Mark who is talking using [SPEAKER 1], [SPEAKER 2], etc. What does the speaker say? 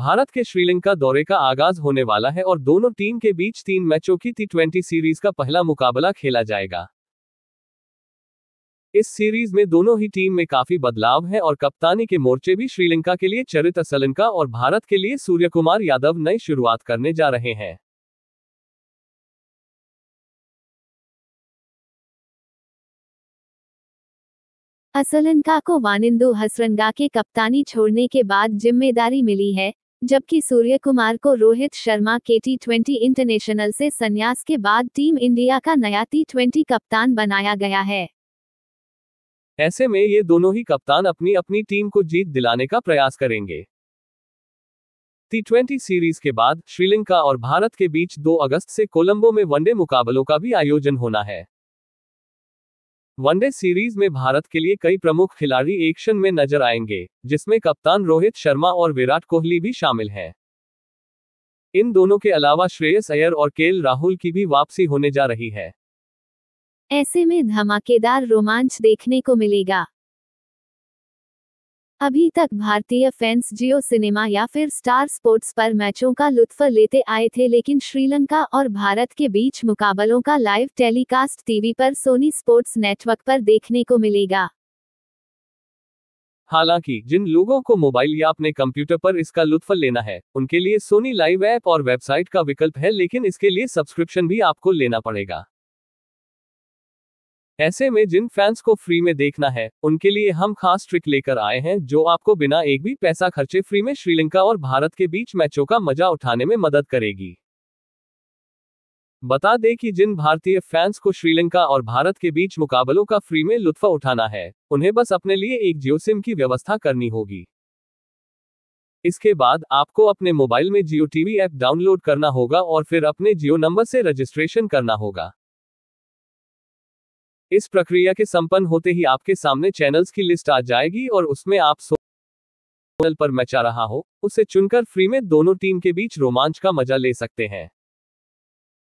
[SPEAKER 1] भारत के श्रीलंका दौरे का आगाज होने वाला है और दोनों टीम के बीच तीन मैचों की टी ट्वेंटी सीरीज का पहला मुकाबला खेला जाएगा इस सीरीज में दोनों ही टीम में काफी बदलाव है और कप्तानी के मोर्चे भी श्रीलंका के लिए चरित असलंका और भारत के लिए सूर्य कुमार यादव नई शुरुआत करने जा रहे हैं
[SPEAKER 2] असलंका को वानिंदु हसरंगा के कप्तानी छोड़ने के बाद जिम्मेदारी मिली है जबकि सूर्य कुमार को रोहित शर्मा के टी ट्वेंटी इंटरनेशनल से संन्यास के बाद टीम इंडिया का नया टी ट्वेंटी कप्तान बनाया गया है
[SPEAKER 1] ऐसे में ये दोनों ही कप्तान अपनी अपनी टीम को जीत दिलाने का प्रयास करेंगे टी ट्वेंटी सीरीज के बाद श्रीलंका और भारत के बीच 2 अगस्त से कोलंबो में वनडे मुकाबलों का भी आयोजन होना है वनडे सीरीज में भारत के लिए कई प्रमुख खिलाड़ी एक्शन में नजर आएंगे जिसमें कप्तान रोहित शर्मा और विराट कोहली भी शामिल हैं इन दोनों के अलावा श्रेयस अयर और केल राहुल की भी वापसी होने जा रही है
[SPEAKER 2] ऐसे में धमाकेदार रोमांच देखने को मिलेगा अभी तक भारतीय फैंस जियो सिनेमा या फिर स्टार स्पोर्ट्स पर मैचों का लुत्फ लेते आए थे लेकिन श्रीलंका और भारत के बीच मुकाबलों का लाइव टेलीकास्ट टीवी पर सोनी स्पोर्ट्स नेटवर्क पर देखने को मिलेगा
[SPEAKER 1] हालांकि जिन लोगों को मोबाइल या अपने कंप्यूटर पर इसका लुत्फ लेना है उनके लिए सोनी लाइव ऐप और वेबसाइट का विकल्प है लेकिन इसके लिए सब्सक्रिप्शन भी आपको लेना पड़ेगा ऐसे में जिन फैंस को फ्री में देखना है उनके लिए हम खास ट्रिक लेकर आए हैं जो आपको बिना एक भी पैसा खर्चे फ्री में श्रीलंका और भारत के बीच मैचों का मजा उठाने में मदद करेगी बता दें कि जिन भारतीय फैंस को श्रीलंका और भारत के बीच मुकाबलों का फ्री में लुत्फ उठाना है उन्हें बस अपने लिए एक जियो सिम की व्यवस्था करनी होगी इसके बाद आपको अपने मोबाइल में जियो टीवी ऐप डाउनलोड करना होगा और फिर अपने जियो नंबर से रजिस्ट्रेशन करना होगा इस प्रक्रिया के संपन्न होते ही आपके सामने चैनल्स की लिस्ट आ जाएगी और उसमें आप सोनल पर मचा रहा हो उसे चुनकर फ्री में दोनों टीम के बीच रोमांच का मजा ले सकते हैं